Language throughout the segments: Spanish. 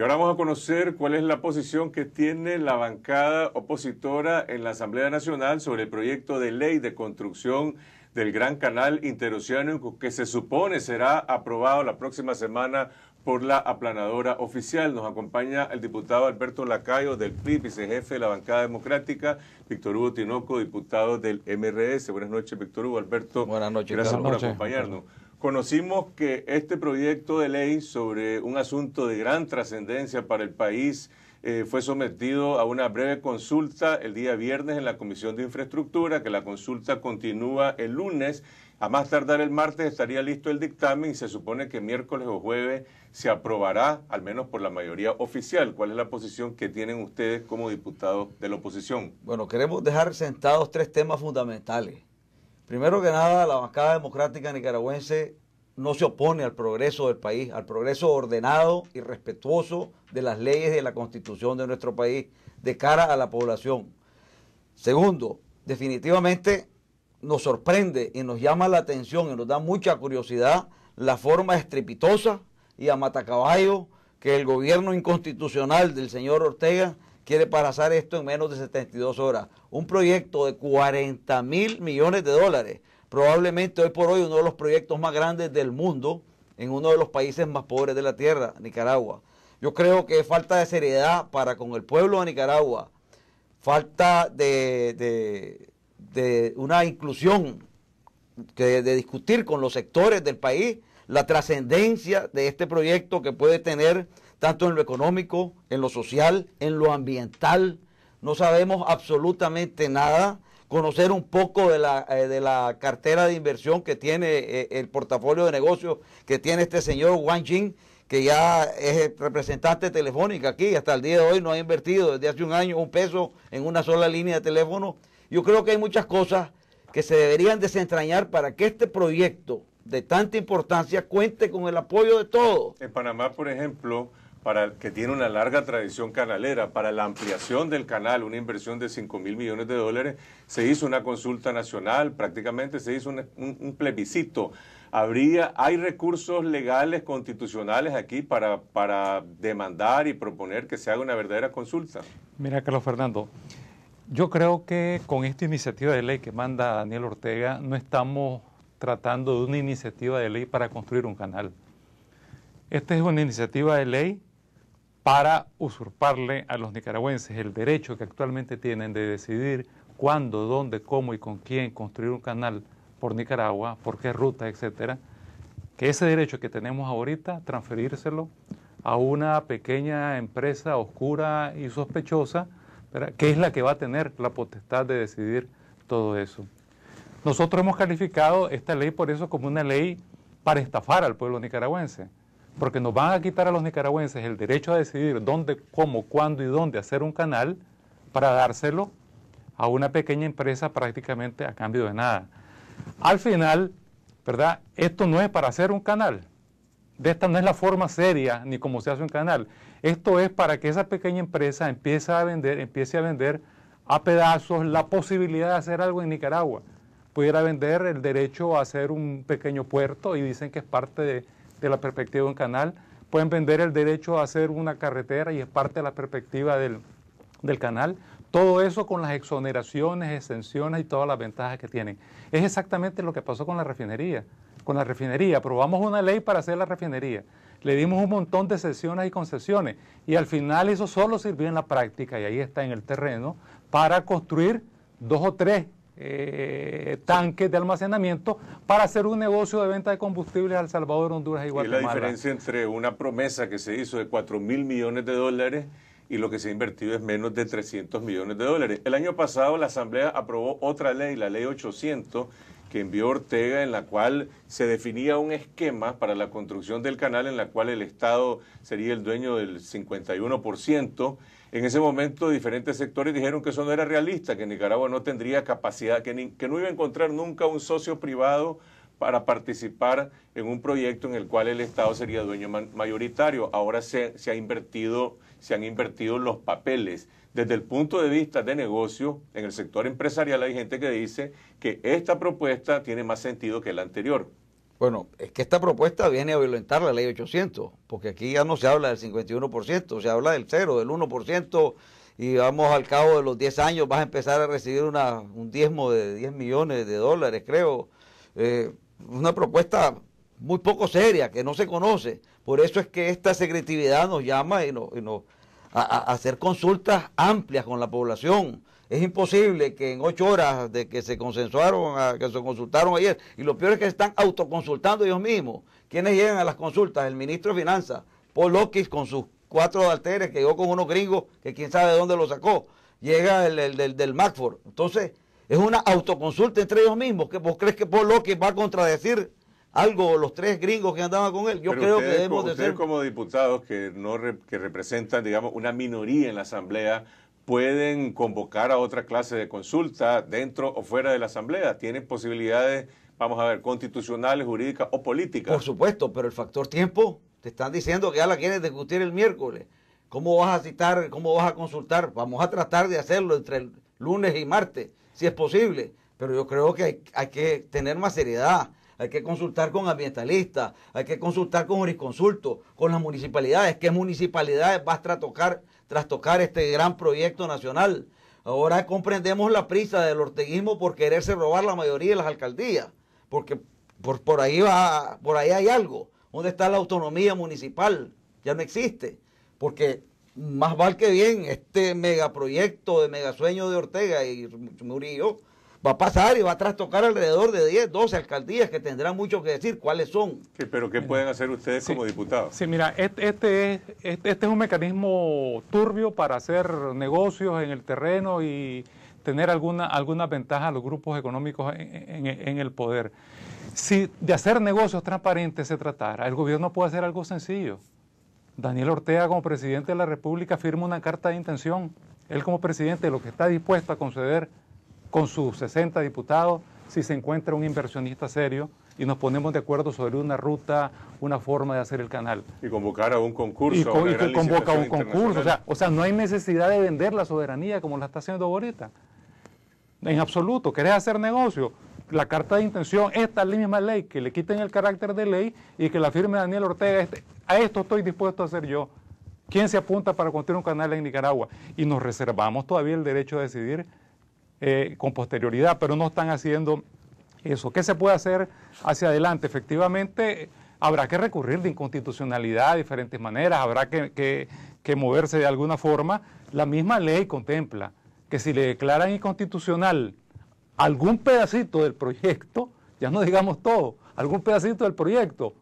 Y ahora vamos a conocer cuál es la posición que tiene la bancada opositora en la Asamblea Nacional sobre el proyecto de ley de construcción del Gran Canal Interoceánico que se supone será aprobado la próxima semana por la aplanadora oficial. Nos acompaña el diputado Alberto Lacayo del PRI, vicejefe de la bancada democrática, Víctor Hugo Tinoco, diputado del MRS. Buenas noches, Víctor Hugo, Alberto. Buenas noches. Gracias por acompañarnos. Conocimos que este proyecto de ley sobre un asunto de gran trascendencia para el país eh, fue sometido a una breve consulta el día viernes en la Comisión de Infraestructura, que la consulta continúa el lunes. A más tardar el martes estaría listo el dictamen y se supone que miércoles o jueves se aprobará, al menos por la mayoría oficial. ¿Cuál es la posición que tienen ustedes como diputados de la oposición? Bueno, queremos dejar sentados tres temas fundamentales. Primero que nada, la bancada democrática nicaragüense no se opone al progreso del país, al progreso ordenado y respetuoso de las leyes y de la constitución de nuestro país de cara a la población. Segundo, definitivamente nos sorprende y nos llama la atención y nos da mucha curiosidad la forma estrepitosa y a matacaballo que el gobierno inconstitucional del señor Ortega quiere pasar esto en menos de 72 horas. Un proyecto de 40 mil millones de dólares probablemente hoy por hoy uno de los proyectos más grandes del mundo en uno de los países más pobres de la tierra, Nicaragua. Yo creo que falta de seriedad para con el pueblo de Nicaragua, falta de, una inclusión, de discutir con los sectores del país la trascendencia de este proyecto que puede tener tanto en lo económico, en lo social, en lo ambiental. No sabemos absolutamente nada conocer un poco de la, eh, de la cartera de inversión que tiene, eh, el portafolio de negocios que tiene este señor Wang Jing, que ya es representante telefónica aquí, hasta el día de hoy no ha invertido desde hace un año un peso en una sola línea de teléfono. Yo creo que hay muchas cosas que se deberían desentrañar para que este proyecto de tanta importancia cuente con el apoyo de todos. En Panamá, por ejemplo, para, que tiene una larga tradición canalera, para la ampliación del canal, una inversión de 5 mil millones de dólares, se hizo una consulta nacional, prácticamente se hizo un, plebiscito. Habría, ¿Hay recursos legales, constitucionales aquí para, para demandar y proponer que se haga una verdadera consulta? Mira, Carlos Fernando, yo creo que con esta iniciativa de ley que manda Daniel Ortega no estamos tratando de una iniciativa de ley para construir un canal. Esta es una iniciativa de ley para usurparle a los nicaragüenses el derecho que actualmente tienen de decidir cuándo, dónde, cómo y con quién construir un canal por Nicaragua, por qué ruta, etcétera, que ese derecho que tenemos ahorita, transferírselo a una pequeña empresa oscura y sospechosa, que es la que va a tener la potestad de decidir todo eso. Nosotros hemos calificado esta ley por eso como una ley para estafar al pueblo nicaragüense porque nos van a quitar a los nicaragüenses el derecho a decidir dónde, cómo, cuándo y dónde hacer un canal para dárselo a una pequeña empresa prácticamente a cambio de nada. Al final, ¿verdad? Esto no es para hacer un canal. De esta no es la forma seria ni cómo se hace un canal. Esto es para que esa pequeña empresa empiece a vender, empiece a vender a pedazos la posibilidad de hacer algo en Nicaragua. Pudiera vender el derecho a hacer un pequeño puerto y dicen que es parte de, de la perspectiva de un canal. Pueden vender el derecho a hacer una carretera y es parte de la perspectiva del, canal. Todo eso con las exoneraciones, exenciones y todas las ventajas que tienen. Es exactamente lo que pasó con la refinería. Con la refinería, aprobamos una ley para hacer la refinería. Le dimos un montón de sesiones y concesiones y al final eso solo sirvió en la práctica y ahí está en el terreno para construir dos o tres eh, tanques de almacenamiento para hacer un negocio de venta de combustibles al Salvador, Honduras y Guatemala. ¿Y la diferencia entre una promesa que se hizo de 4 mil millones de dólares y lo que se ha invertido es menos de 300 millones de dólares? El año pasado la Asamblea aprobó otra ley, la Ley 800 que envió Ortega en la cual se definía un esquema para la construcción del canal en la cual el Estado sería el dueño del 51%. En ese momento diferentes sectores dijeron que eso no era realista, que Nicaragua no tendría capacidad, que, no iba a encontrar nunca un socio privado para participar en un proyecto en el cual el Estado sería dueño mayoritario. Ahora se ha invertido se han invertido los papeles. Desde el punto de vista de negocio, en el sector empresarial hay gente que dice que esta propuesta tiene más sentido que la anterior. Bueno, es que esta propuesta viene a violentar la ley 800, porque aquí ya no se habla del 51%, se habla del 0, del 1%, y vamos al cabo de los 10 años, vas a empezar a recibir un diezmo de 10 millones de dólares, creo. Eh, una propuesta muy poco seria, que no se conoce. Por eso es que esta secretividad nos llama y nos, a, hacer consultas amplias con la población. Es imposible que en ocho horas de que se consensuaron, que se consultaron ayer, y lo peor es que están autoconsultando ellos mismos. ¿Quiénes llegan a las consultas? El ministro de Finanzas, Paul Lockis, con sus cuatro alteres, que llegó con unos gringos que quién sabe de dónde lo sacó. Llega el, del, del Macford. Entonces, es una autoconsulta entre ellos mismos. que ¿Vos crees que Paul Lockis va a contradecir algo los tres gringos que andaban con él. Yo creo que debemos de ser... como diputados que, no que representan, digamos, una minoría en la Asamblea, pueden convocar a otra clase de consulta dentro o fuera de la Asamblea. Tienen posibilidades, vamos a ver, constitucionales, jurídicas o políticas. Por supuesto, pero el factor tiempo, te están diciendo que ya la quieres discutir el miércoles. ¿Cómo vas a citar, cómo vas a consultar? Vamos a tratar de hacerlo entre el lunes y martes, si es posible. Pero yo creo que hay, hay que tener más seriedad hay que consultar con ambientalistas, hay que consultar con jurisconsultos, con las municipalidades, qué municipalidades va a trastocar, este gran proyecto nacional. Ahora comprendemos la prisa del orteguismo por quererse robar la mayoría de las alcaldías, porque por, por, ahí, va, por ahí hay algo. ¿Dónde está la autonomía municipal? Ya no existe, porque más vale que bien este megaproyecto de megasueño de Ortega y Murillo va a pasar y va a trastocar alrededor de 10, 12 alcaldías que tendrán mucho que decir cuáles son. pero ¿qué pueden hacer ustedes como diputados? Sí, mira, este, este, este, es, un mecanismo turbio para hacer negocios en el terreno y tener alguna, alguna ventaja a los grupos económicos en, en el poder. Si de hacer negocios transparentes se tratara, el gobierno puede hacer algo sencillo. Daniel Ortega como presidente de la República firma una carta de intención. Él como presidente lo que está dispuesto a conceder con sus 60 diputados, si se encuentra un inversionista serio y nos ponemos de acuerdo sobre una ruta, una forma de hacer el canal. Y convocar a un concurso. Y, convoca a un concurso. O sea, no hay necesidad de vender la soberanía como la está haciendo ahorita. En absoluto. ¿Querés hacer negocio? La carta de intención, esta misma ley, que le quiten el carácter de ley y que la firme Daniel Ortega. Este, a esto estoy dispuesto a hacer yo. ¿Quién se apunta para construir un canal en Nicaragua? Y nos reservamos todavía el derecho de decidir eh, con posterioridad, pero no están haciendo eso. ¿Qué se puede hacer hacia adelante? Efectivamente, habrá que recurrir de inconstitucionalidad de diferentes maneras, habrá que, moverse de alguna forma. La misma ley contempla que si le declaran inconstitucional algún pedacito del proyecto, ya no digamos todo, algún pedacito del proyecto,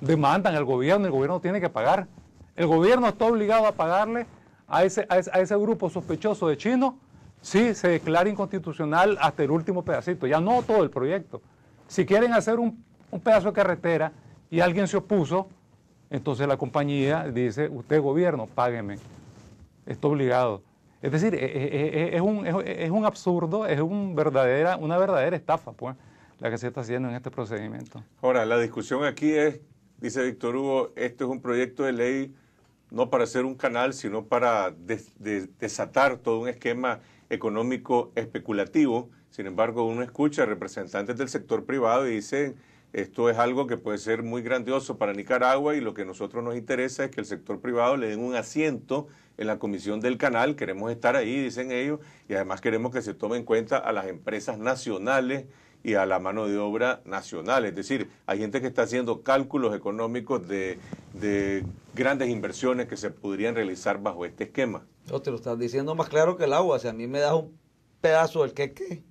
demandan al gobierno, el gobierno tiene que pagar. El gobierno está obligado a pagarle a ese, a ese, a ese grupo sospechoso de chinos Sí, se declara inconstitucional hasta el último pedacito, ya no todo el proyecto. Si quieren hacer un, pedazo de carretera y alguien se opuso, entonces la compañía dice, usted gobierno, págueme, está obligado. Es decir, e, e, e, es, un, es un, absurdo, es un verdadera, una verdadera estafa, pues, la que se está haciendo en este procedimiento. Ahora, la discusión aquí es, dice Víctor Hugo, esto es un proyecto de ley no para hacer un canal, sino para desatar todo un esquema económico especulativo. Sin embargo, uno escucha a representantes del sector privado y dicen, esto es algo que puede ser muy grandioso para Nicaragua y lo que a nosotros nos interesa es que el sector privado le den un asiento en la comisión del canal, queremos estar ahí, dicen ellos, y además queremos que se tome en cuenta a las empresas nacionales y a la mano de obra nacional. Es decir, hay gente que está haciendo cálculos económicos de, grandes inversiones que se podrían realizar bajo este esquema. No, te lo estás diciendo más claro que el agua. Si a mí me das un pedazo del que que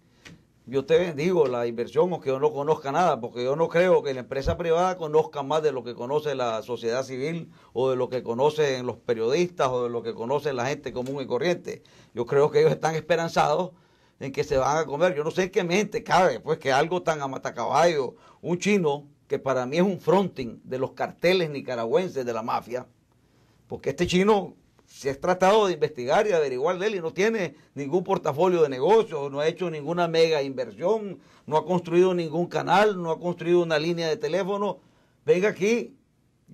yo te digo la inversión o que yo no conozca nada, porque yo no creo que la empresa privada conozca más de lo que conoce la sociedad civil o de lo que conocen los periodistas o de lo que conoce la gente común y corriente. Yo creo que ellos están esperanzados en que se van a comer. Yo no sé qué mente cabe, pues que algo tan a matacaballo, un chino que para mí es un fronting de los carteles nicaragüenses de la mafia, porque este chino se ha tratado de investigar y averiguar de él y no tiene ningún portafolio de negocios, no ha hecho ninguna mega inversión, no ha construido ningún canal, no ha construido una línea de teléfono. Venga aquí,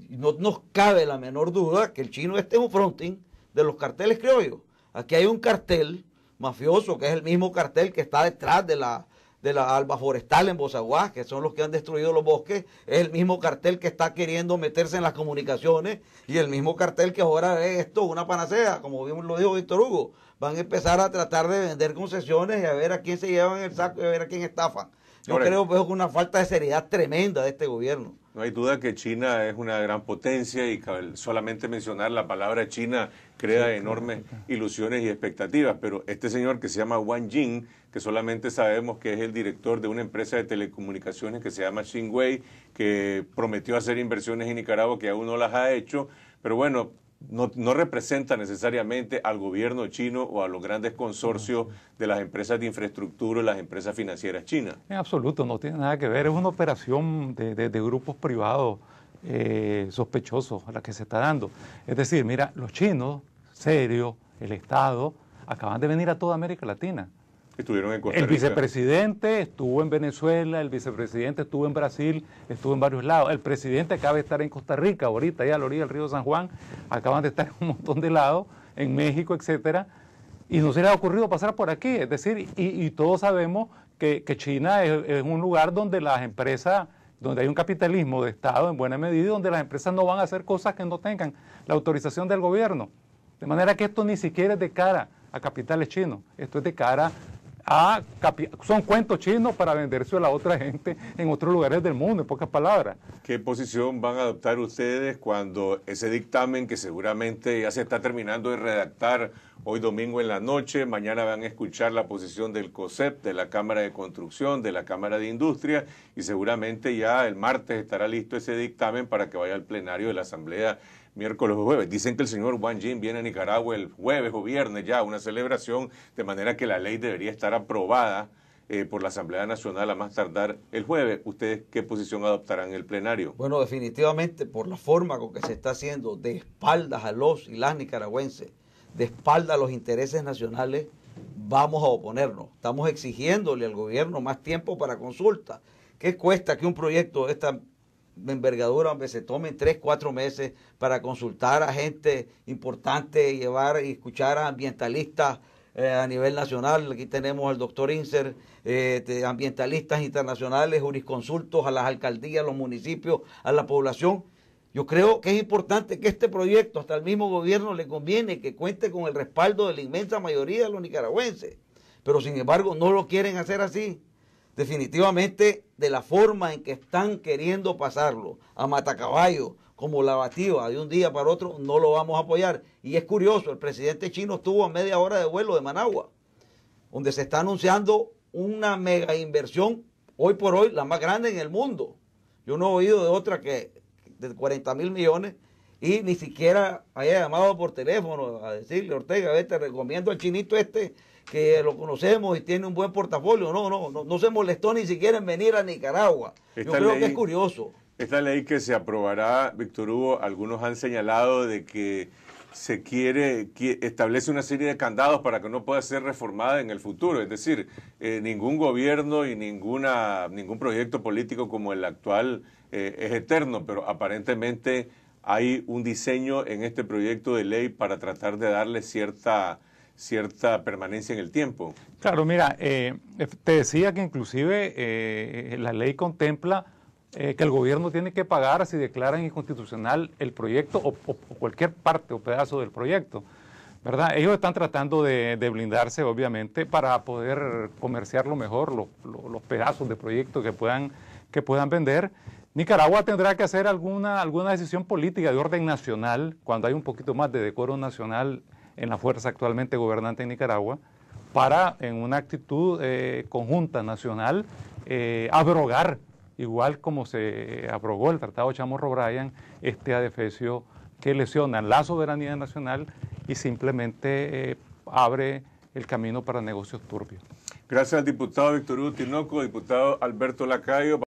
no nos cabe la menor duda que el chino este es un fronting de los carteles criollos. Aquí hay un cartel mafioso, que es el mismo cartel que está detrás de la, de la alba forestal en Bozaguas, que son los que han destruido los bosques, es el mismo cartel que está queriendo meterse en las comunicaciones y el mismo cartel que ahora es esto, una panacea, como lo dijo Víctor Hugo, van a empezar a tratar de vender concesiones y a ver a quién se llevan el saco y a ver a quién estafan. Yo creo que es una falta de seriedad tremenda de este gobierno. No hay duda que China es una gran potencia y solamente mencionar la palabra China crea enormes ilusiones y expectativas, pero este señor que se llama Wang Jing, que solamente sabemos que es el director de una empresa de telecomunicaciones que se llama Xinhui, que prometió hacer inversiones en Nicaragua que aún no las ha hecho, pero bueno, no, representa necesariamente al gobierno chino o a los grandes consorcios de las empresas de infraestructura y las empresas financieras chinas. En absoluto, no tiene nada que ver. Es una operación de, grupos privados eh, sospechosos a la que se está dando. Es decir, mira, los chinos, serio, el Estado, acaban de venir a toda América Latina estuvieron en Costa Rica. El vicepresidente estuvo en Venezuela, el vicepresidente estuvo en Brasil, estuvo en varios lados. El presidente acaba de estar en Costa Rica ahorita, allá a la orilla del río San Juan, acaban de estar en un montón de lados, en México, etcétera. Y no se ha ocurrido pasar por aquí. Es decir, y, todos sabemos que, China es, un lugar donde las empresas donde hay un capitalismo de Estado en buena medida y donde las empresas no van a hacer cosas que no tengan la autorización del gobierno. De manera que esto ni siquiera es de cara a capitales chinos, esto es de cara son cuentos chinos para venderse a la otra gente en otros lugares del mundo, en pocas palabras. ¿Qué posición van a adoptar ustedes cuando ese dictamen que seguramente ya se está terminando de redactar hoy domingo en la noche, mañana van a escuchar la posición del COSEP, de la Cámara de Construcción, de la Cámara de Industria y seguramente ya el martes estará listo ese dictamen para que vaya al plenario de la Asamblea miércoles o jueves. Dicen que el señor Juan Jim viene a Nicaragua el jueves o viernes ya, una celebración, de manera que la ley debería estar aprobada eh, por la Asamblea Nacional a más tardar el jueves. ¿Ustedes qué posición adoptarán en el plenario? Bueno, definitivamente por la forma con que se está haciendo de espaldas a los y las nicaragüenses, de espaldas a los intereses nacionales, vamos a oponernos. Estamos exigiéndole al gobierno más tiempo para consulta. ¿Qué cuesta que un proyecto de esta envergadura, donde se tomen tres, cuatro meses para consultar a gente importante, llevar y escuchar a ambientalistas eh, a nivel nacional. Aquí tenemos al doctor Inser, eh, ambientalistas internacionales, jurisconsultos a las alcaldías, a los municipios, a la población. Yo creo que es importante que este proyecto, hasta el mismo gobierno le conviene que cuente con el respaldo de la inmensa mayoría de los nicaragüenses. Pero sin embargo, no lo quieren hacer así definitivamente de la forma en que están queriendo pasarlo a matacaballo como la de un día para otro, no lo vamos a apoyar. Y es curioso, el presidente chino estuvo a media hora de vuelo de Managua, donde se está anunciando una mega inversión, hoy por hoy, la más grande en el mundo. Yo no he oído de otra que de 40 mil millones y ni siquiera haya llamado por teléfono a decirle, Ortega, a ver, te recomiendo al chinito este que lo conocemos y tiene un buen portafolio. No, no, no, se molestó ni siquiera en venir a Nicaragua. Yo creo que es curioso. Esta ley que se aprobará, Víctor Hugo, algunos han señalado de que se quiere, que establece una serie de candados para que no pueda ser reformada en el futuro. Es decir, eh, ningún gobierno y ninguna, ningún proyecto político como el actual eh, es eterno, pero aparentemente hay un diseño en este proyecto de ley para tratar de darle cierta cierta permanencia en el tiempo. Claro, mira, eh, eh, te decía que inclusive eh, la ley contempla que el gobierno tiene que pagar si declaran inconstitucional el proyecto o, cualquier parte o pedazo del proyecto. ¿verdad? Ellos están tratando de, blindarse, obviamente, para poder comerciarlo mejor, los, pedazos de proyecto que puedan, que puedan vender. Nicaragua tendrá que hacer alguna, alguna decisión política de orden nacional, cuando hay un poquito más de decoro nacional en la fuerza actualmente gobernante en Nicaragua, para en una actitud eh, conjunta nacional eh, abrogar, igual como se abrogó el Tratado Chamorro-Bryan, este adefesio que lesiona la soberanía nacional y simplemente eh, abre el camino para negocios turbios. Gracias al diputado Víctor Hugo Tinoco, diputado Alberto Lacayo.